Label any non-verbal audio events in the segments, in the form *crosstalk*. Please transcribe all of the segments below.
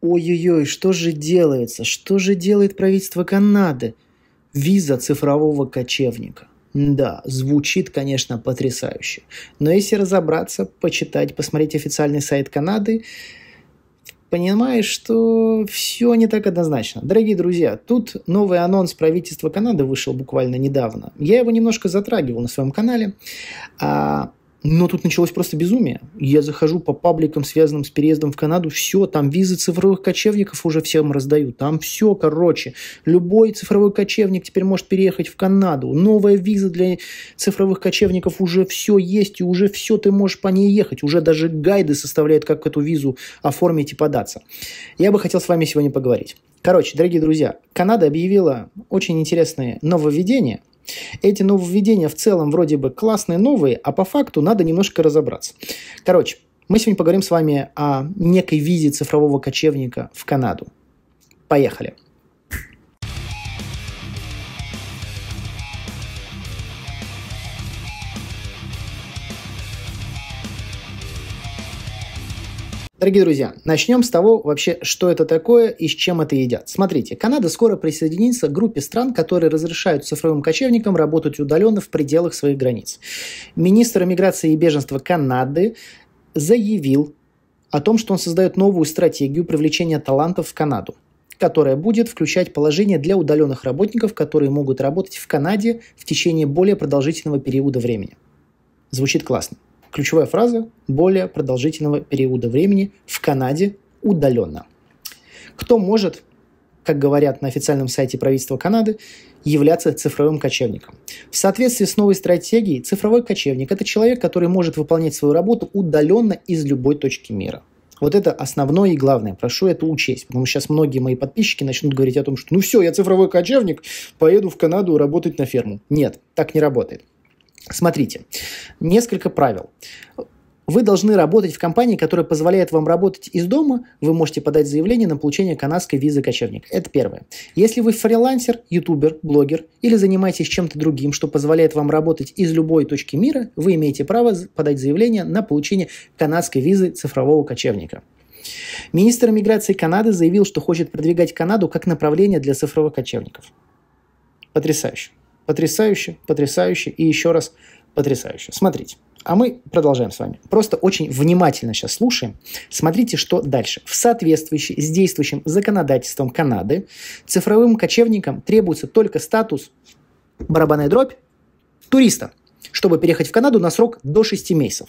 Ой-ой-ой, что же делается? Что же делает правительство Канады? Виза цифрового кочевника. Да, звучит, конечно, потрясающе. Но если разобраться, почитать, посмотреть официальный сайт Канады, понимаешь, что все не так однозначно. Дорогие друзья, тут новый анонс правительства Канады вышел буквально недавно. Я его немножко затрагивал на своем канале. А, но тут началось просто безумие. Я захожу по пабликам, связанным с переездом в Канаду, все, там визы цифровых кочевников уже всем раздают, там все, короче. Любой цифровой кочевник теперь может переехать в Канаду. Новая виза для цифровых кочевников уже все есть, и уже все ты можешь по ней ехать. Уже даже гайды составляют, как эту визу оформить и податься. Я бы хотел с вами сегодня поговорить. Короче, дорогие друзья, Канада объявила очень интересное нововведение – эти нововведения в целом вроде бы классные, новые, а по факту надо немножко разобраться. Короче, мы сегодня поговорим с вами о некой визе цифрового кочевника в Канаду. Поехали. Дорогие друзья, начнем с того вообще, что это такое и с чем это едят. Смотрите, Канада скоро присоединится к группе стран, которые разрешают цифровым кочевникам работать удаленно в пределах своих границ. Министр миграции и беженства Канады заявил о том, что он создает новую стратегию привлечения талантов в Канаду которая будет включать положение для удаленных работников, которые могут работать в Канаде в течение более продолжительного периода времени. Звучит классно. Ключевая фраза – более продолжительного периода времени в Канаде удаленно. Кто может, как говорят на официальном сайте правительства Канады, являться цифровым кочевником? В соответствии с новой стратегией, цифровой кочевник – это человек, который может выполнять свою работу удаленно из любой точки мира. Вот это основное и главное. Прошу это учесть, потому что сейчас многие мои подписчики начнут говорить о том, что ну все, я цифровой кочевник, поеду в Канаду работать на ферму. Нет, так не работает. Смотрите, несколько правил. Вы должны работать в компании, которая позволяет вам работать из дома. Вы можете подать заявление на получение канадской визы кочевник. Это первое. Если вы фрилансер, ютубер, блогер или занимаетесь чем-то другим, что позволяет вам работать из любой точки мира, вы имеете право подать заявление на получение канадской визы цифрового кочевника. Министр миграции Канады заявил, что хочет продвигать Канаду как направление для цифровых кочевников. Потрясающе. Потрясающе, потрясающе и еще раз потрясающе. Смотрите. А мы продолжаем с вами. Просто очень внимательно сейчас слушаем. Смотрите, что дальше. В соответствии с действующим законодательством Канады цифровым кочевникам требуется только статус барабанная дробь туриста, чтобы переехать в Канаду на срок до 6 месяцев,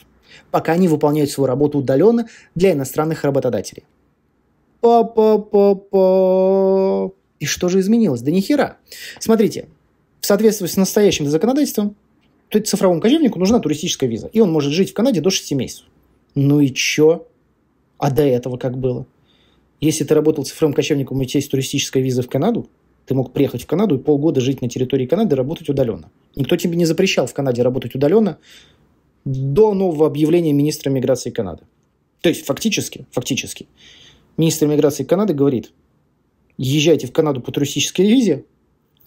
пока они выполняют свою работу удаленно для иностранных работодателей. Па-па-па-па. И что же изменилось? Да ни Смотрите, соответствовать настоящим законодательствам, то цифровому кочевнику нужна туристическая виза, и он может жить в Канаде до 6 месяцев. Ну и чё? А до этого как было? Если ты работал цифровым кочевником, и у тебя есть туристическая виза в Канаду, ты мог приехать в Канаду и полгода жить на территории Канады, работать удаленно. Никто тебе не запрещал в Канаде работать удаленно до нового объявления министра миграции Канады. То есть фактически, фактически, министр миграции Канады говорит, езжайте в Канаду по туристической визе,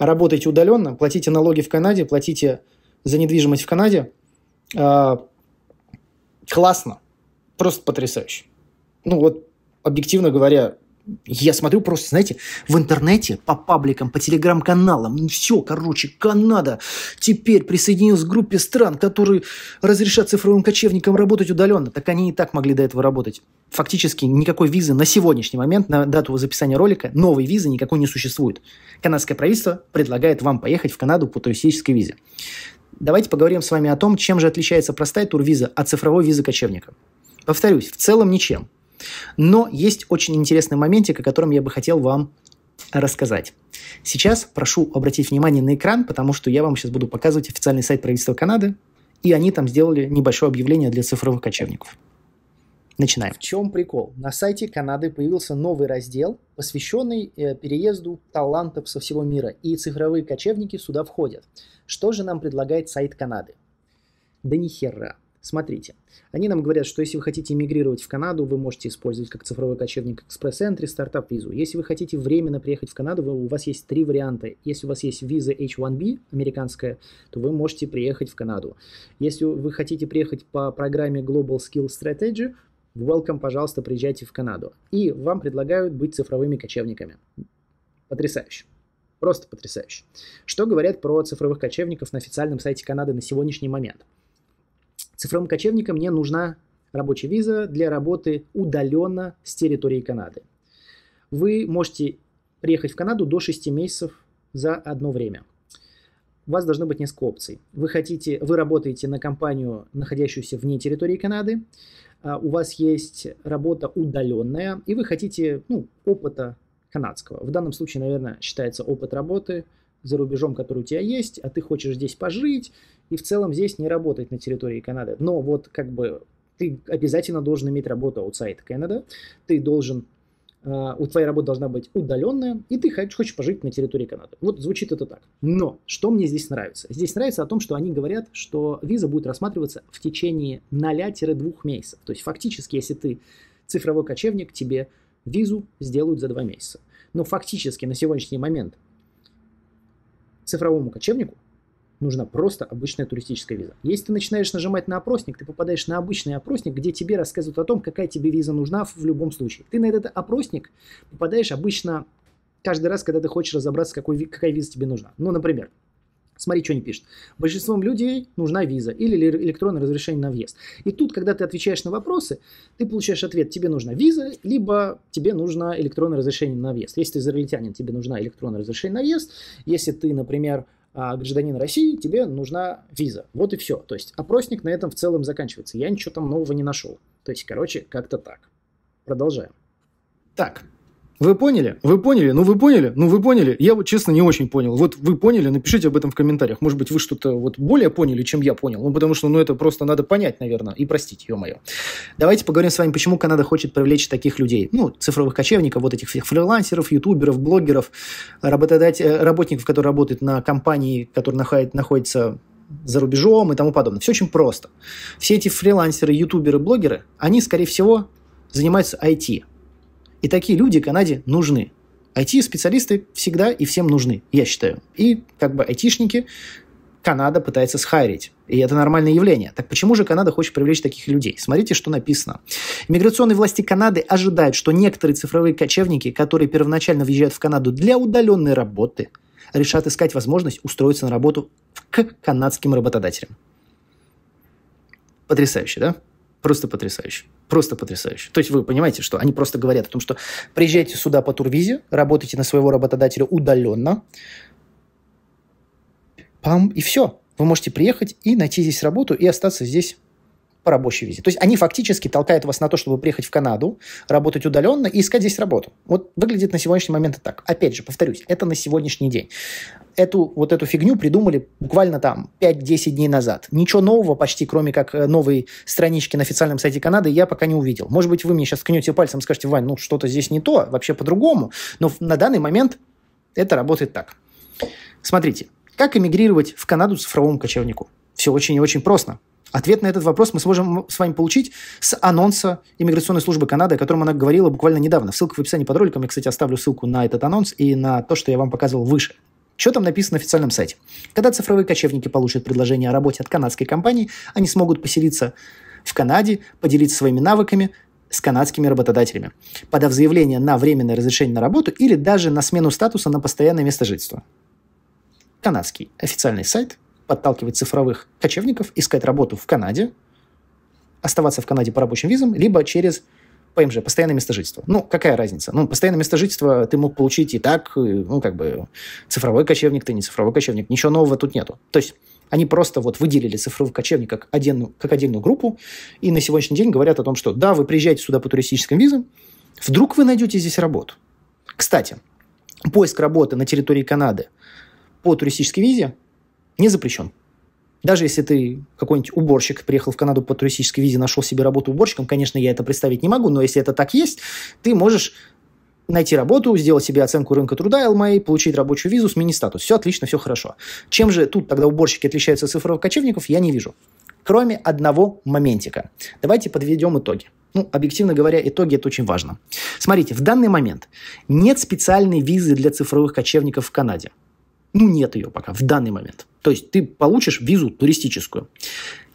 работайте удаленно, платите налоги в Канаде, платите за недвижимость в Канаде. А, классно. Просто потрясающе. Ну вот, объективно говоря, я смотрю просто, знаете, в интернете, по пабликам, по телеграм-каналам, все, короче, Канада теперь присоединилась к группе стран, которые разрешат цифровым кочевникам работать удаленно. Так они и так могли до этого работать. Фактически никакой визы на сегодняшний момент, на дату записания ролика, новой визы никакой не существует. Канадское правительство предлагает вам поехать в Канаду по туристической визе. Давайте поговорим с вами о том, чем же отличается простая турвиза от цифровой визы кочевника. Повторюсь, в целом ничем. Но есть очень интересный моментик, о котором я бы хотел вам рассказать. Сейчас прошу обратить внимание на экран, потому что я вам сейчас буду показывать официальный сайт правительства Канады, и они там сделали небольшое объявление для цифровых кочевников. Начинаем. В чем прикол? На сайте Канады появился новый раздел, посвященный э, переезду талантов со всего мира, и цифровые кочевники сюда входят. Что же нам предлагает сайт Канады? Да ни хера. Смотрите, они нам говорят, что если вы хотите мигрировать в Канаду, вы можете использовать как цифровой кочевник экспресс-энтри стартап-визу. Если вы хотите временно приехать в Канаду, у вас есть три варианта. Если у вас есть виза H1B американская, то вы можете приехать в Канаду. Если вы хотите приехать по программе Global Skill Strategy, welcome, пожалуйста, приезжайте в Канаду. И вам предлагают быть цифровыми кочевниками. Потрясающе. Просто потрясающе. Что говорят про цифровых кочевников на официальном сайте Канады на сегодняшний момент? Цифровым кочевникам не нужна рабочая виза для работы удаленно с территории Канады. Вы можете приехать в Канаду до 6 месяцев за одно время. У вас должно быть несколько опций. Вы хотите, вы работаете на компанию, находящуюся вне территории Канады, а у вас есть работа удаленная, и вы хотите ну, опыта канадского. В данном случае, наверное, считается опыт работы – за рубежом, который у тебя есть, а ты хочешь здесь пожить, и в целом здесь не работать на территории Канады. Но вот как бы ты обязательно должен иметь работу outside Canada, ты должен э, у твоей работы должна быть удаленная, и ты хочешь, хочешь пожить на территории Канады. Вот звучит это так. Но что мне здесь нравится? Здесь нравится о том, что они говорят, что виза будет рассматриваться в течение 0-2 месяцев. То есть фактически, если ты цифровой кочевник, тебе визу сделают за 2 месяца. Но фактически на сегодняшний момент цифровому кочевнику нужна просто обычная туристическая виза. Если ты начинаешь нажимать на опросник, ты попадаешь на обычный опросник, где тебе рассказывают о том, какая тебе виза нужна в любом случае. Ты на этот опросник попадаешь обычно каждый раз, когда ты хочешь разобраться, какой, какая виза тебе нужна. Ну, например, Смотри, что они пишут. Большинством людей нужна виза или электронное разрешение на въезд. И тут, когда ты отвечаешь на вопросы, ты получаешь ответ, тебе нужна виза, либо тебе нужно электронное разрешение на въезд. Если ты израильтянин, тебе нужна электронное разрешение на въезд. Если ты, например, а, гражданин России, тебе нужна виза. Вот и все. То есть опросник на этом в целом заканчивается. Я ничего там нового не нашел. То есть, короче, как-то так. Продолжаем. Так, вы поняли? Вы поняли? Ну вы поняли? Ну вы поняли? Я вот честно не очень понял. Вот вы поняли, напишите об этом в комментариях. Может быть, вы что-то вот более поняли, чем я понял. Ну потому что, ну это просто надо понять, наверное, и простить, ё-моё. Давайте поговорим с вами, почему Канада хочет привлечь таких людей. Ну, цифровых кочевников, вот этих всех фрилансеров, ютуберов, блогеров, работодать... Э, работников, которые работают на компании, которые находят, находятся за рубежом и тому подобное. Все очень просто. Все эти фрилансеры, ютуберы, блогеры, они, скорее всего, занимаются IT. И такие люди Канаде нужны. IT-специалисты всегда и всем нужны, я считаю. И как бы айтишники Канада пытается схайрить. И это нормальное явление. Так почему же Канада хочет привлечь таких людей? Смотрите, что написано. Миграционные власти Канады ожидают, что некоторые цифровые кочевники, которые первоначально въезжают в Канаду для удаленной работы, решат искать возможность устроиться на работу к канадским работодателям. Потрясающе, да? просто потрясающе. Просто потрясающе. То есть вы понимаете, что они просто говорят о том, что приезжайте сюда по турвизе, работайте на своего работодателя удаленно, пам, и все. Вы можете приехать и найти здесь работу и остаться здесь по рабочей визе. То есть они фактически толкают вас на то, чтобы приехать в Канаду, работать удаленно и искать здесь работу. Вот выглядит на сегодняшний момент так. Опять же, повторюсь, это на сегодняшний день. Эту, вот эту фигню придумали буквально там 5-10 дней назад. Ничего нового почти, кроме как э, новой странички на официальном сайте Канады, я пока не увидел. Может быть, вы мне сейчас ткнете пальцем и скажете, Вань, ну что-то здесь не то, вообще по-другому. Но на данный момент это работает так. Смотрите, как эмигрировать в Канаду цифровому кочевнику? Все очень и очень просто. Ответ на этот вопрос мы сможем с вами получить с анонса иммиграционной службы Канады, о котором она говорила буквально недавно. Ссылка в описании под роликом. Я, кстати, оставлю ссылку на этот анонс и на то, что я вам показывал выше. Что там написано на официальном сайте? Когда цифровые кочевники получат предложение о работе от канадской компании, они смогут поселиться в Канаде, поделиться своими навыками с канадскими работодателями, подав заявление на временное разрешение на работу или даже на смену статуса на постоянное место жительства. Канадский официальный сайт подталкивать цифровых кочевников, искать работу в Канаде, оставаться в Канаде по рабочим визам, либо через ПМЖ, постоянное место жительства. Ну, какая разница? Ну, постоянное место жительства ты мог получить и так, ну, как бы, цифровой кочевник ты, не цифровой кочевник, ничего нового тут нету. То есть они просто вот выделили цифровых кочевников как отдельную, как отдельную группу, и на сегодняшний день говорят о том, что да, вы приезжаете сюда по туристическим визам, вдруг вы найдете здесь работу. Кстати, поиск работы на территории Канады по туристической визе не запрещен. Даже если ты какой-нибудь уборщик, приехал в Канаду по туристической визе, нашел себе работу уборщиком, конечно, я это представить не могу, но если это так есть, ты можешь найти работу, сделать себе оценку рынка труда LMA, получить рабочую визу, сменить статус. Все отлично, все хорошо. Чем же тут тогда уборщики отличаются от цифровых кочевников, я не вижу. Кроме одного моментика. Давайте подведем итоги. Ну, объективно говоря, итоги это очень важно. Смотрите, в данный момент нет специальной визы для цифровых кочевников в Канаде. Ну, нет ее пока, в данный момент. То есть ты получишь визу туристическую.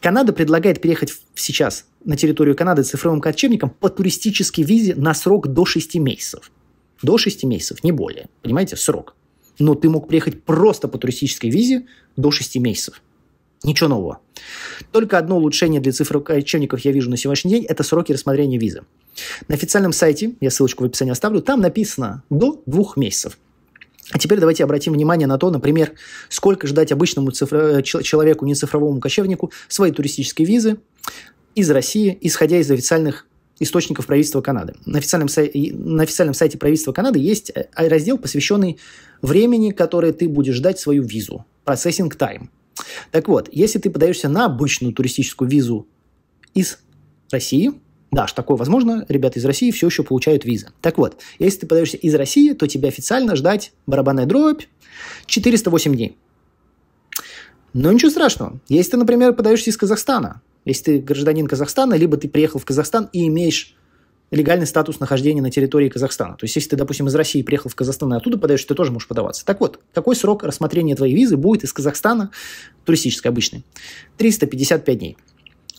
Канада предлагает переехать сейчас на территорию Канады цифровым кочевником по туристической визе на срок до 6 месяцев. До 6 месяцев, не более. Понимаете, срок. Но ты мог приехать просто по туристической визе до 6 месяцев. Ничего нового. Только одно улучшение для цифровых цифрокочевников я вижу на сегодняшний день – это сроки рассмотрения визы. На официальном сайте, я ссылочку в описании оставлю, там написано до двух месяцев. А теперь давайте обратим внимание на то, например, сколько ждать обычному цифро... Э, человеку, не цифровому кочевнику, свои туристические визы из России, исходя из официальных источников правительства Канады. На официальном, сай... на официальном сайте правительства Канады есть э, а, раздел, посвященный времени, которое ты будешь ждать свою визу, (processing time). Так вот, если ты подаешься на обычную туристическую визу из России – да, что такое возможно, ребята из России все еще получают визы. Так вот, если ты подаешься из России, то тебе официально ждать барабанная дробь 408 дней. Но ничего страшного. Если ты, например, подаешься из Казахстана, если ты гражданин Казахстана, либо ты приехал в Казахстан и имеешь легальный статус нахождения на территории Казахстана. То есть, если ты, допустим, из России приехал в Казахстан и оттуда подаешь, ты тоже можешь подаваться. Так вот, какой срок рассмотрения твоей визы будет из Казахстана, туристической обычной? 355 дней.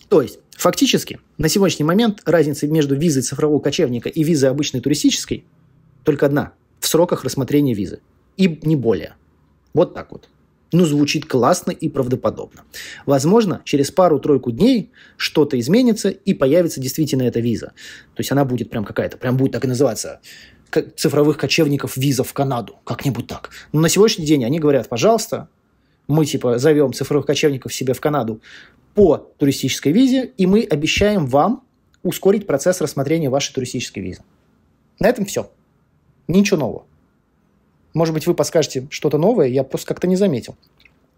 То есть, фактически, на сегодняшний момент разница между визой цифрового кочевника и визой обычной туристической только одна – в сроках рассмотрения визы. И не более. Вот так вот. Ну, звучит классно и правдоподобно. Возможно, через пару-тройку дней что-то изменится и появится действительно эта виза. То есть она будет прям какая-то, прям будет так и называться цифровых кочевников виза в Канаду. Как-нибудь так. Но на сегодняшний день они говорят, пожалуйста, мы типа зовем цифровых кочевников себе в Канаду, по туристической визе, и мы обещаем вам ускорить процесс рассмотрения вашей туристической визы. На этом все. Ничего нового. Может быть, вы подскажете что-то новое, я просто как-то не заметил.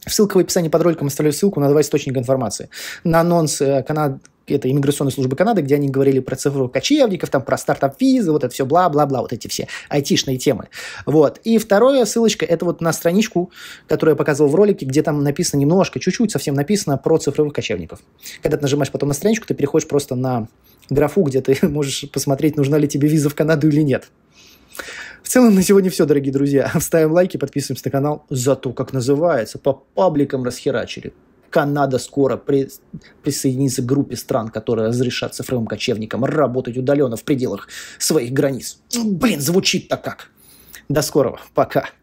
Ссылка в описании под роликом оставлю ссылку на два источника информации. На анонс э, канад это иммиграционной службы Канады, где они говорили про цифровых кочевников, там про стартап-визы, вот это все, бла-бла-бла, вот эти все айтишные темы. Вот. И вторая ссылочка, это вот на страничку, которую я показывал в ролике, где там написано немножко, чуть-чуть совсем написано про цифровых кочевников. Когда ты нажимаешь потом на страничку, ты переходишь просто на графу, где ты *laughs* можешь посмотреть, нужна ли тебе виза в Канаду или нет. В целом на сегодня все, дорогие друзья. Ставим лайки, подписываемся на канал. Зато, как называется, по пабликам расхерачили. Канада скоро при, присоединится к группе стран, которые разрешат цифровым кочевникам работать удаленно в пределах своих границ. Блин, звучит так как. До скорого. Пока.